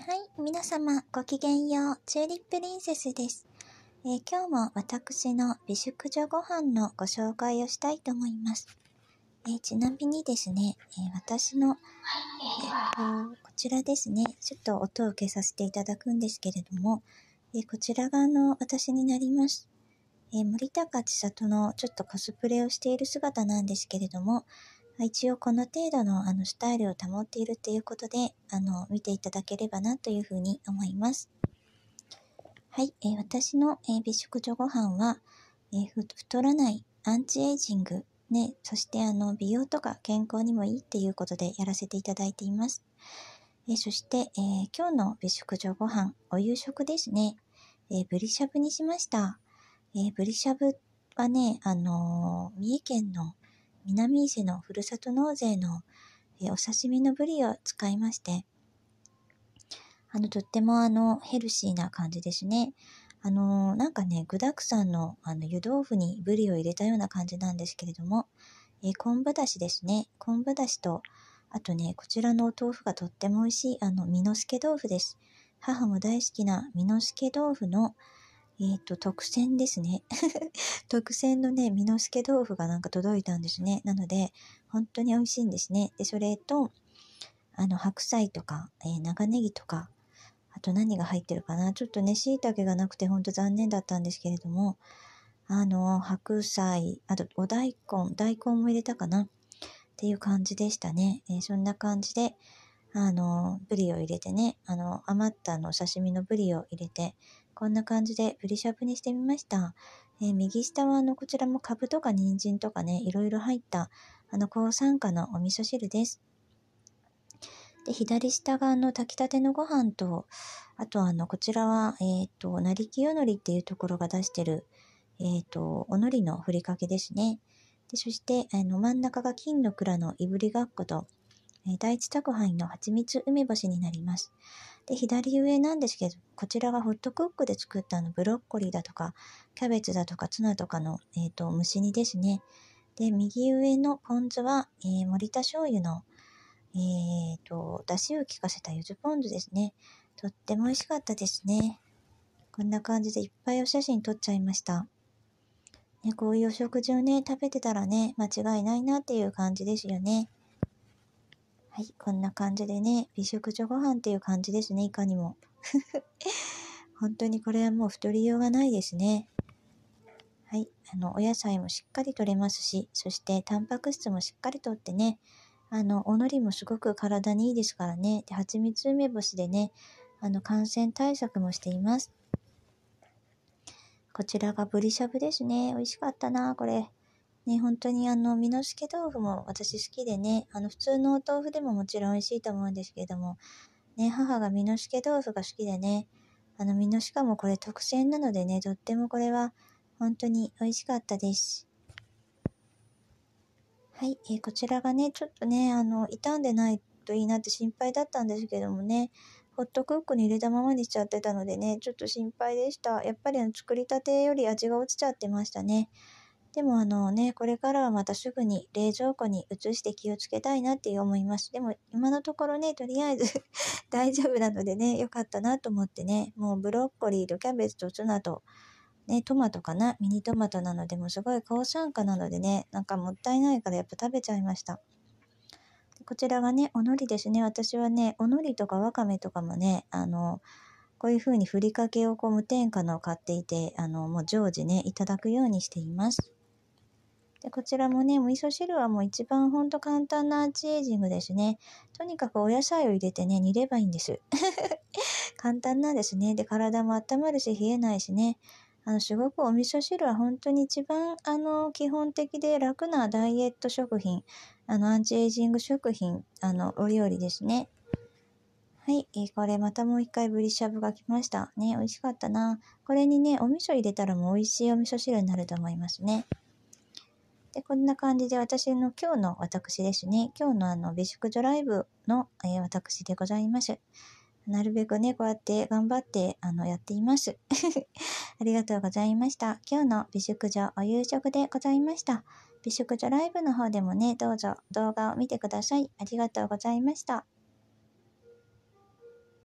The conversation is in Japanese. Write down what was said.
はい、皆様ごきげんよう、チューリップリンセスです。えー、今日も私の美食女ご飯のご紹介をしたいと思います。えー、ちなみにですね、えー、私の、えこちらですね、ちょっと音を受けさせていただくんですけれども、えこちらがの私になります。え森高千里のちょっとコスプレをしている姿なんですけれども、まあ、一応この程度のあのスタイルを保っているということで、あの、見ていただければなというふうに思います。はい、えー、私の、えー、美食女ご飯は、えー、太らない、アンチエイジング、ね、そしてあの、美容とか健康にもいいっていうことでやらせていただいています。えそして、え今日の美食女ご飯、お夕食ですね。えブリしゃぶにしました。えブリしゃぶはね、あの三重県の南伊勢のふるさと納税の、えお刺身のぶりを使いまして、あの、とってもあの、ヘルシーな感じですね。あの、なんかね、具沢山のあの湯豆腐にぶりを入れたような感じなんですけれども、え昆布だしですね。昆布だしと、あとね、こちらのお豆腐がとっても美味しい、あの、美之助豆腐です。母も大好きな美之助豆腐の、えっ、ー、と、特選ですね。特選のね、美之助豆腐がなんか届いたんですね。なので、本当に美味しいんですね。で、それと、あの、白菜とか、えー、長ネギとか、あと何が入ってるかな。ちょっとね、椎茸がなくてほんと残念だったんですけれども、あの、白菜、あとお大根、大根も入れたかなっていう感じでしたね。えー、そんな感じで、あの、ブリを入れてね、あの、余ったの刺身のブリを入れて、こんな感じでブリシャブにしてみました。えー、右下はあのこちらもかぶとか人参とかね、いろいろ入ったあの抗酸化のお味噌汁です。で、左下があの炊きたてのご飯と、あとあのこちらは、えっ、ー、と、きよのりっていうところが出してる、えっ、ー、と、おのりのふりかけですね。でそして、あの真ん中が金の蔵のいぶりがっこと、え第一宅配の蜂蜜梅干しになります。で、左上なんですけど、こちらがホットクックで作ったあのブロッコリーだとか、キャベツだとかツナとかの、えっ、ー、と、蒸し煮ですね。で、右上のポン酢は、えー、森田醤油の、えっ、ー、と、だしを効かせたゆずポン酢ですね。とっても美味しかったですね。こんな感じでいっぱいお写真撮っちゃいました。ね、こういうお食事をね、食べてたらね、間違いないなっていう感じですよね。はい、こんな感じでね、美食女ご飯っていう感じですね、いかにも。本当にこれはもう太りようがないですね。はい、あの、お野菜もしっかりとれますし、そしてタンパク質もしっかりとってね、あの、おのりもすごく体にいいですからね、で蜂蜜梅干しでね、あの、感染対策もしています。こちらがブリしゃぶですね。美味しかったな、これ。ね、本当にあの、身の敷豆腐も私好きでね、あの、普通のお豆腐でももちろん美味しいと思うんですけども、ね、母が身の敷豆腐が好きでね、あの、身のしかもこれ特選なのでね、とってもこれは本当に美味しかったです。はい、えー、こちらがね、ちょっとね、あの、傷んでないといいなって心配だったんですけどもね、ホットクックに入れたままにしちゃってたのでね、ちょっと心配でした。やっぱりあの作りたてより味が落ちちゃってましたね。でもあのね、これからはまたすぐに冷蔵庫に移して気をつけたいなって思います。でも今のところね、とりあえず 大丈夫なのでね、良かったなと思ってね、もうブロッコリーとキャベツとツナと、ね、トマトかな、ミニトマトなので、もすごい高酸化なのでね、なんかもったいないからやっぱ食べちゃいました。こちらがね、おのりですね。私はね、おのりとかわかめとかもね、あの、こういうふうにふりかけをこう無添加のを買っていて、あの、もう常時ね、いただくようにしています。で、こちらもね、お味噌汁はもう一番ほんと簡単なアンチエイジングですね。とにかくお野菜を入れてね、煮ればいいんです。簡単なんですね。で、体も温まるし、冷えないしね。あの、すごくお味噌汁は本当に一番、あの、基本的で楽なダイエット食品、あの、アンチエイジング食品、あの、お料理ですね。はい、えー、これまたもう一回ぶりシャぶが来ました。ね、美味しかったな。これにね、お味噌入れたらもう美味しいお味噌汁になると思いますね。で、こんな感じで私の今日の私ですね。今日のあの美食ドライブの、えー、私でございます。なるべくね、こうやって頑張ってあのやっています。ありがとうございました。今日の美食女お夕食でございました。美食女ライブの方でもね、どうぞ動画を見てください。ありがとうございました。